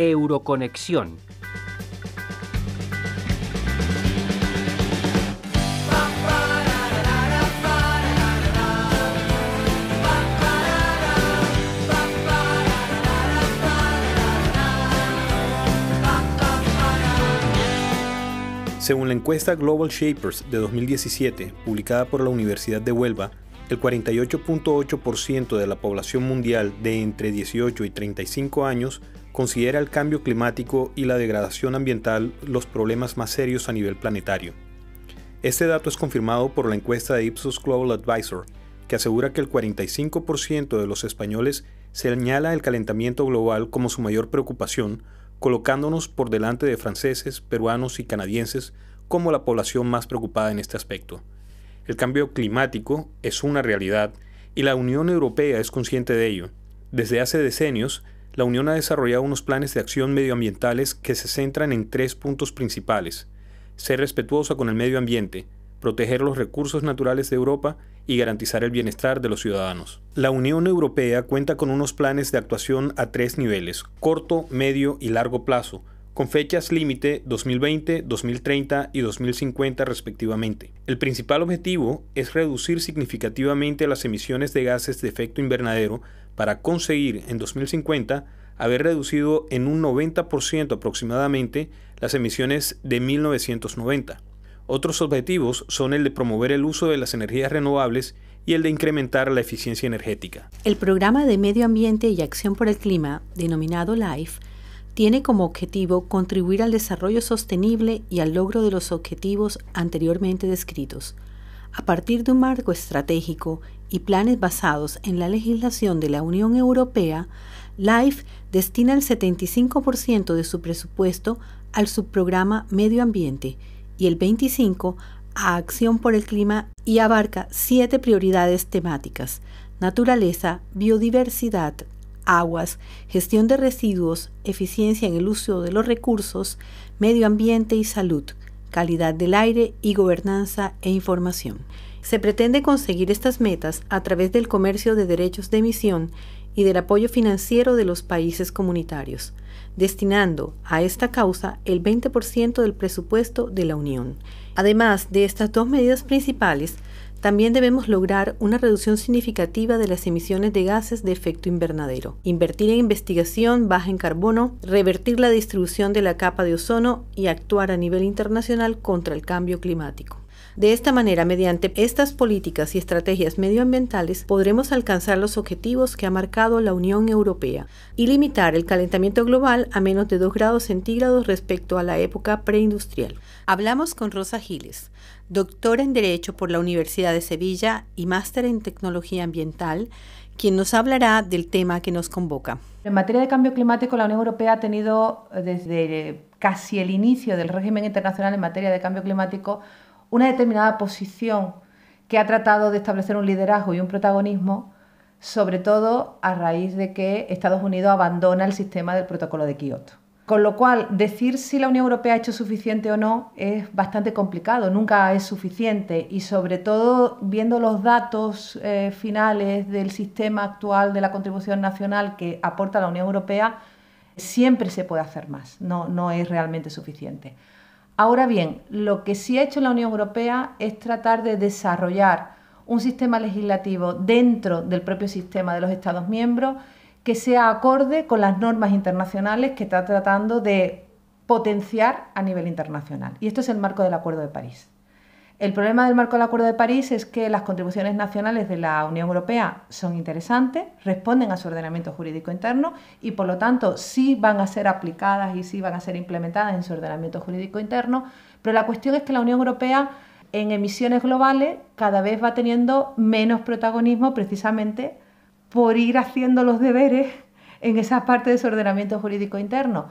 Euroconexión. Según la encuesta Global Shapers de 2017, publicada por la Universidad de Huelva, el 48.8% de la población mundial de entre 18 y 35 años considera el cambio climático y la degradación ambiental los problemas más serios a nivel planetario. Este dato es confirmado por la encuesta de Ipsos Global Advisor, que asegura que el 45% de los españoles señala el calentamiento global como su mayor preocupación, colocándonos por delante de franceses, peruanos y canadienses como la población más preocupada en este aspecto. El cambio climático es una realidad y la Unión Europea es consciente de ello. Desde hace decenios, la Unión ha desarrollado unos planes de acción medioambientales que se centran en tres puntos principales. Ser respetuosa con el medio ambiente, proteger los recursos naturales de Europa y garantizar el bienestar de los ciudadanos. La Unión Europea cuenta con unos planes de actuación a tres niveles, corto, medio y largo plazo, con fechas límite 2020, 2030 y 2050 respectivamente. El principal objetivo es reducir significativamente las emisiones de gases de efecto invernadero para conseguir en 2050 haber reducido en un 90% aproximadamente las emisiones de 1990. Otros objetivos son el de promover el uso de las energías renovables y el de incrementar la eficiencia energética. El programa de Medio Ambiente y Acción por el Clima, denominado LIFE, tiene como objetivo contribuir al desarrollo sostenible y al logro de los objetivos anteriormente descritos a partir de un marco estratégico y planes basados en la legislación de la Unión Europea, LIFE destina el 75% de su presupuesto al subprograma Medio Ambiente y el 25% a Acción por el Clima y abarca siete prioridades temáticas, naturaleza, biodiversidad, aguas, gestión de residuos, eficiencia en el uso de los recursos, medio ambiente y salud calidad del aire y gobernanza e información. Se pretende conseguir estas metas a través del comercio de derechos de emisión y del apoyo financiero de los países comunitarios, destinando a esta causa el 20% del presupuesto de la Unión. Además de estas dos medidas principales, también debemos lograr una reducción significativa de las emisiones de gases de efecto invernadero, invertir en investigación baja en carbono, revertir la distribución de la capa de ozono y actuar a nivel internacional contra el cambio climático. De esta manera, mediante estas políticas y estrategias medioambientales, podremos alcanzar los objetivos que ha marcado la Unión Europea y limitar el calentamiento global a menos de 2 grados centígrados respecto a la época preindustrial. Hablamos con Rosa Giles, doctora en Derecho por la Universidad de Sevilla y máster en Tecnología Ambiental, quien nos hablará del tema que nos convoca. En materia de cambio climático, la Unión Europea ha tenido eh, desde casi el inicio del régimen internacional en materia de cambio climático una determinada posición que ha tratado de establecer un liderazgo y un protagonismo, sobre todo a raíz de que Estados Unidos abandona el sistema del protocolo de Kioto. Con lo cual, decir si la Unión Europea ha hecho suficiente o no es bastante complicado, nunca es suficiente y sobre todo viendo los datos eh, finales del sistema actual de la contribución nacional que aporta la Unión Europea, siempre se puede hacer más, no, no es realmente suficiente. Ahora bien, lo que sí ha hecho la Unión Europea es tratar de desarrollar un sistema legislativo dentro del propio sistema de los Estados miembros que sea acorde con las normas internacionales que está tratando de potenciar a nivel internacional. Y esto es el marco del Acuerdo de París. El problema del marco del Acuerdo de París es que las contribuciones nacionales de la Unión Europea son interesantes, responden a su ordenamiento jurídico interno y por lo tanto sí van a ser aplicadas y sí van a ser implementadas en su ordenamiento jurídico interno, pero la cuestión es que la Unión Europea en emisiones globales cada vez va teniendo menos protagonismo precisamente por ir haciendo los deberes en esa parte de su ordenamiento jurídico interno.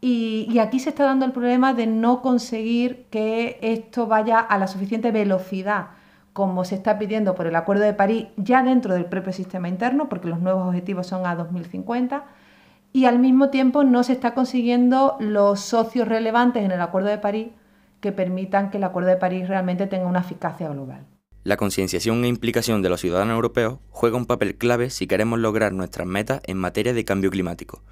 Y, aquí se está dando el problema de no conseguir que esto vaya a la suficiente velocidad como se está pidiendo por el Acuerdo de París ya dentro del propio sistema interno, porque los nuevos objetivos son a 2050, y al mismo tiempo no se está consiguiendo los socios relevantes en el Acuerdo de París que permitan que el Acuerdo de París realmente tenga una eficacia global. La concienciación e implicación de los ciudadanos europeos juega un papel clave si queremos lograr nuestras metas en materia de cambio climático,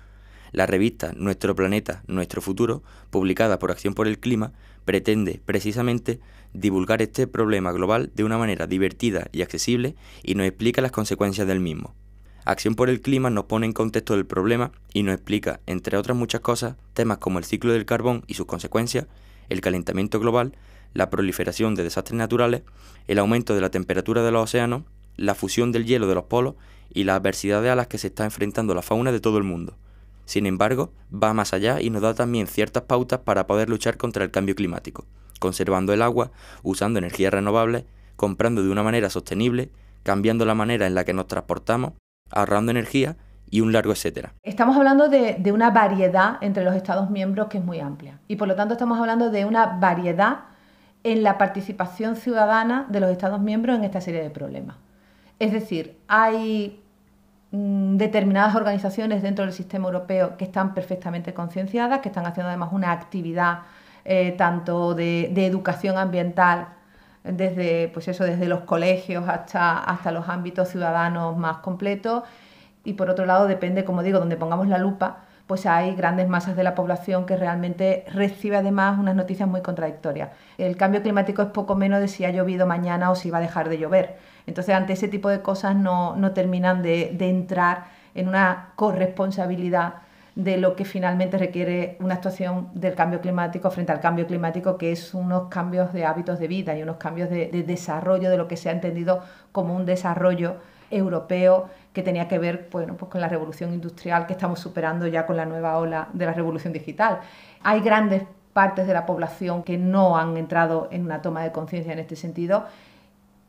la revista Nuestro Planeta, Nuestro Futuro, publicada por Acción por el Clima, pretende precisamente divulgar este problema global de una manera divertida y accesible y nos explica las consecuencias del mismo. Acción por el Clima nos pone en contexto del problema y nos explica, entre otras muchas cosas, temas como el ciclo del carbón y sus consecuencias, el calentamiento global, la proliferación de desastres naturales, el aumento de la temperatura de los océanos, la fusión del hielo de los polos y las adversidades a las que se está enfrentando la fauna de todo el mundo. Sin embargo, va más allá y nos da también ciertas pautas para poder luchar contra el cambio climático, conservando el agua, usando energías renovables, comprando de una manera sostenible, cambiando la manera en la que nos transportamos, ahorrando energía y un largo etcétera. Estamos hablando de, una variedad entre los Estados miembros que es muy amplia y por lo tanto estamos hablando de una variedad en la participación ciudadana de los Estados miembros en esta serie de problemas. Es decir, hay Mm, determinadas organizaciones dentro del sistema europeo que están perfectamente concienciadas, que están haciendo además una actividad eh, tanto de, de, educación ambiental desde, pues eso, desde los colegios hasta, hasta los ámbitos ciudadanos más completos. Y por otro lado, depende, como digo, donde pongamos la lupa, pues hay grandes masas de la población que realmente recibe además unas noticias muy contradictorias. El cambio climático es poco menos de si ha llovido mañana o si va a dejar de llover entonces, ante ese tipo de cosas no, no terminan de, entrar en una corresponsabilidad de lo que finalmente requiere una actuación del cambio climático frente al cambio climático, que es unos cambios de hábitos de vida y unos cambios de, de, desarrollo de lo que se ha entendido como un desarrollo europeo que tenía que ver bueno, pues con la revolución industrial que estamos superando ya con la nueva ola de la revolución digital. Hay grandes partes de la población que no han entrado en una toma de conciencia en este sentido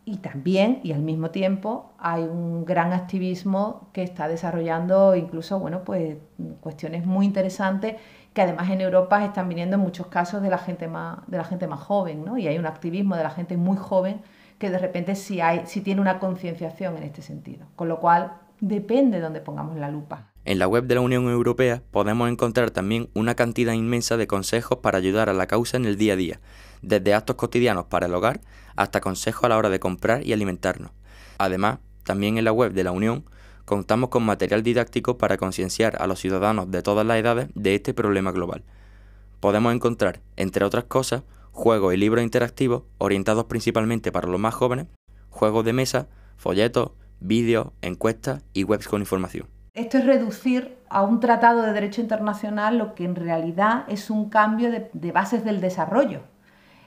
y también y al mismo tiempo hay un gran activismo que está desarrollando incluso bueno pues cuestiones muy interesantes que además en Europa están viniendo en muchos casos de la gente más de la gente más joven ¿no? y hay un activismo de la gente muy joven que de repente sí hay si tiene una concienciación en este sentido con lo cual depende de donde pongamos la lupa en la web de la Unión Europea podemos encontrar también una cantidad inmensa de consejos para ayudar a la causa en el día a día, desde actos cotidianos para el hogar hasta consejos a la hora de comprar y alimentarnos. Además, también en la web de la Unión contamos con material didáctico para concienciar a los ciudadanos de todas las edades de este problema global. Podemos encontrar, entre otras cosas, juegos y libros interactivos orientados principalmente para los más jóvenes, juegos de mesa, folletos, vídeos, encuestas y webs con información. Esto es reducir a un tratado de derecho internacional lo que en realidad es un cambio de, bases del desarrollo.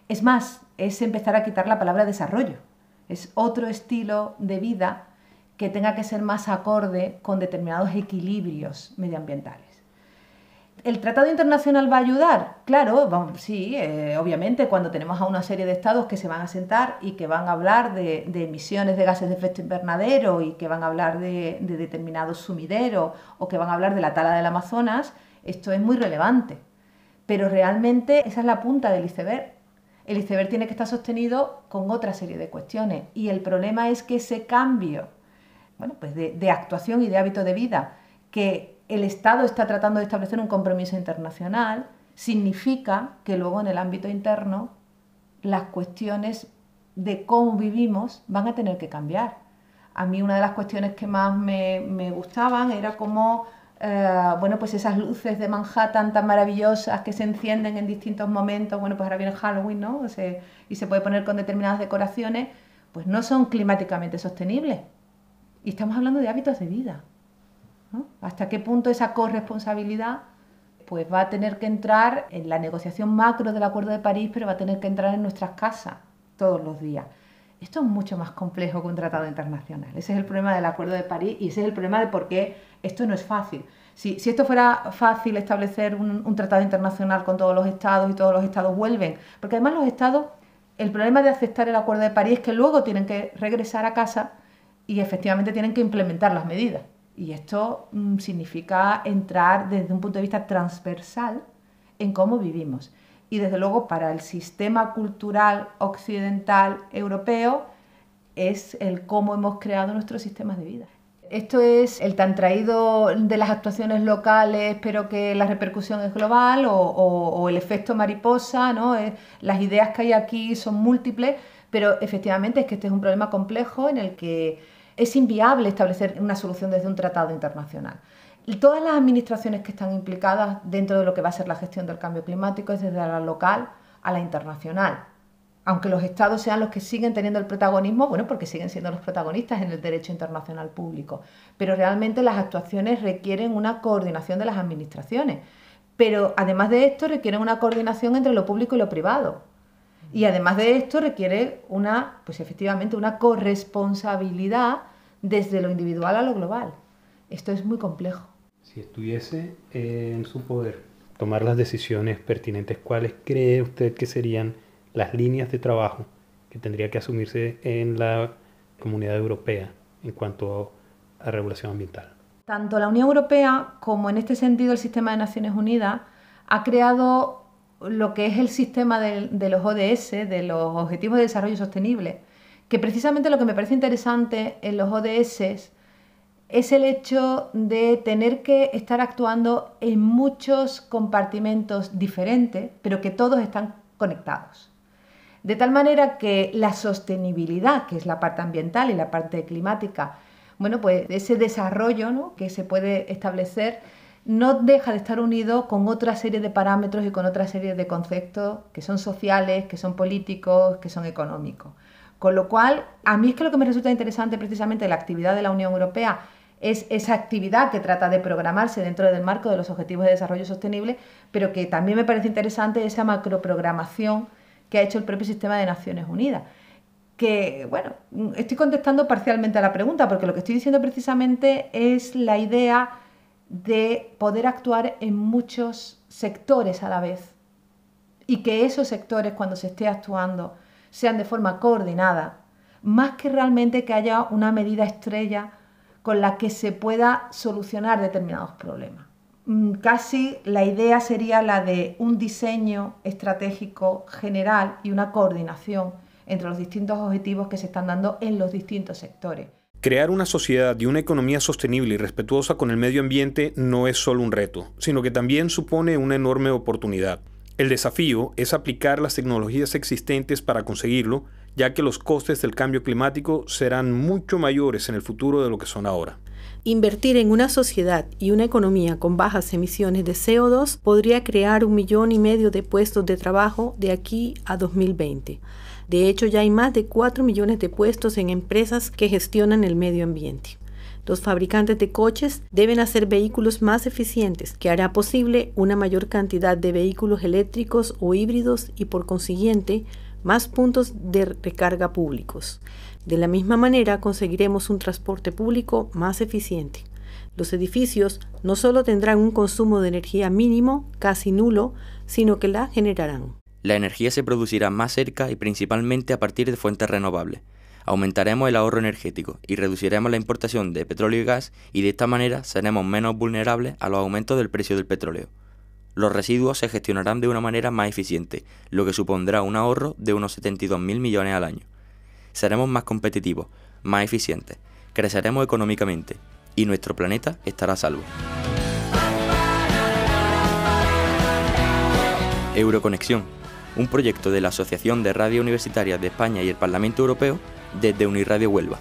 Es más, es empezar a quitar la palabra desarrollo. Es otro estilo de vida que tenga que ser más acorde con determinados equilibrios medioambientales. ¿El tratado internacional va a ayudar? Claro, sí, eh, obviamente, cuando tenemos a una serie de estados que se van a sentar y que van a hablar de, emisiones de gases de efecto invernadero y que van a hablar de, determinados sumideros o que van a hablar de la tala del Amazonas, esto es muy relevante. Pero realmente esa es la punta del iceberg. El iceberg tiene que estar sostenido con otra serie de cuestiones. Y el problema es que ese cambio bueno, pues de, de actuación y de hábito de vida que el Estado está tratando de establecer un compromiso internacional, significa que luego en el ámbito interno las cuestiones de cómo vivimos van a tener que cambiar. A mí una de las cuestiones que más me, gustaban era cómo, eh, bueno, pues esas luces de Manhattan tan maravillosas que se encienden en distintos momentos, bueno, pues ahora viene Halloween, ¿no? y se puede poner con determinadas decoraciones, pues no son climáticamente sostenibles. Y estamos hablando de hábitos de vida. ¿Hasta qué punto esa corresponsabilidad pues va a tener que entrar en la negociación macro del Acuerdo de París, pero va a tener que entrar en nuestras casas todos los días? Esto es mucho más complejo que un tratado internacional. Ese es el problema del Acuerdo de París y ese es el problema de por qué esto no es fácil. Si, esto fuera fácil establecer un tratado internacional con todos los estados y todos los estados vuelven, porque además los estados, el problema de aceptar el Acuerdo de París es que luego tienen que regresar a casa y efectivamente tienen que implementar las medidas. Y esto mm, significa entrar desde un punto de vista transversal en cómo vivimos. Y desde luego para el sistema cultural occidental europeo es el cómo hemos creado nuestros sistemas de vida. Esto es el tan traído de las actuaciones locales, pero que la repercusión es global, o, el efecto mariposa, ¿no? Eh, las ideas que hay aquí son múltiples, pero efectivamente es que este es un problema complejo en el que es inviable establecer una solución desde un tratado internacional. todas las administraciones que están implicadas dentro de lo que va a ser la gestión del cambio climático es desde la local a la internacional. Aunque los estados sean los que siguen teniendo el protagonismo, bueno, porque siguen siendo los protagonistas en el derecho internacional público, pero realmente las actuaciones requieren una coordinación de las administraciones. Pero además de esto requieren una coordinación entre lo público y lo privado. Y además de esto requiere una, pues efectivamente, una corresponsabilidad desde lo individual a lo global. Esto es muy complejo. Si estuviese eh, en su poder tomar las decisiones pertinentes, ¿cuáles cree usted que serían las líneas de trabajo que tendría que asumirse en la comunidad europea en cuanto a regulación ambiental? Tanto la Unión Europea como en este sentido el sistema de Naciones Unidas ha creado lo que es el sistema de, de los ODS, de los Objetivos de Desarrollo Sostenible, que precisamente lo que me parece interesante en los ODS es el hecho de tener que estar actuando en muchos compartimentos diferentes, pero que todos están conectados. De tal manera que la sostenibilidad, que es la parte ambiental y la parte climática, bueno, pues ese desarrollo que se puede establecer no deja de estar unido con otra serie de parámetros y con otra serie de conceptos que son sociales, que son políticos, que son económicos. Con lo cual, a mí es que lo que me resulta interesante precisamente la actividad de la Unión Europea es esa actividad que trata de programarse dentro del marco de los Objetivos de Desarrollo Sostenible, pero que también me parece interesante esa macroprogramación que ha hecho el propio sistema de Naciones Unidas. Que, bueno, estoy contestando parcialmente a la pregunta, porque lo que estoy diciendo precisamente es la idea de poder actuar en muchos sectores a la vez y que esos sectores, cuando se esté actuando, sean de forma coordinada, más que realmente que haya una medida estrella con la que se pueda solucionar determinados problemas. Mm, casi la idea sería la de un diseño estratégico general y una coordinación entre los distintos objetivos que se están dando en los distintos sectores. Crear una sociedad y una economía sostenible y respetuosa con el medio ambiente no es solo un reto, sino que también supone una enorme oportunidad. El desafío es aplicar las tecnologías existentes para conseguirlo, ya que los costes del cambio climático serán mucho mayores en el futuro de lo que son ahora. Invertir en una sociedad y una economía con bajas emisiones de CO2 podría crear un millón y medio de puestos de trabajo de aquí a 2020. De hecho, ya hay más de 4 millones de puestos en empresas que gestionan el medio ambiente. Los fabricantes de coches deben hacer vehículos más eficientes, que hará posible una mayor cantidad de vehículos eléctricos o híbridos y por consiguiente más puntos de recarga públicos. De la misma manera conseguiremos un transporte público más eficiente. Los edificios no solo tendrán un consumo de energía mínimo, casi nulo, sino que la generarán. La energía se producirá más cerca y principalmente a partir de fuentes renovables aumentaremos el ahorro energético y reduciremos la importación de petróleo y gas y de esta manera seremos menos vulnerables a los aumentos del precio del petróleo. Los residuos se gestionarán de una manera más eficiente, lo que supondrá un ahorro de unos 72.000 millones al año. Seremos más competitivos, más eficientes, creceremos económicamente y nuestro planeta estará a salvo. Euroconexión un proyecto de la Asociación de Radio Universitaria de España y el Parlamento Europeo desde Unirradio Huelva.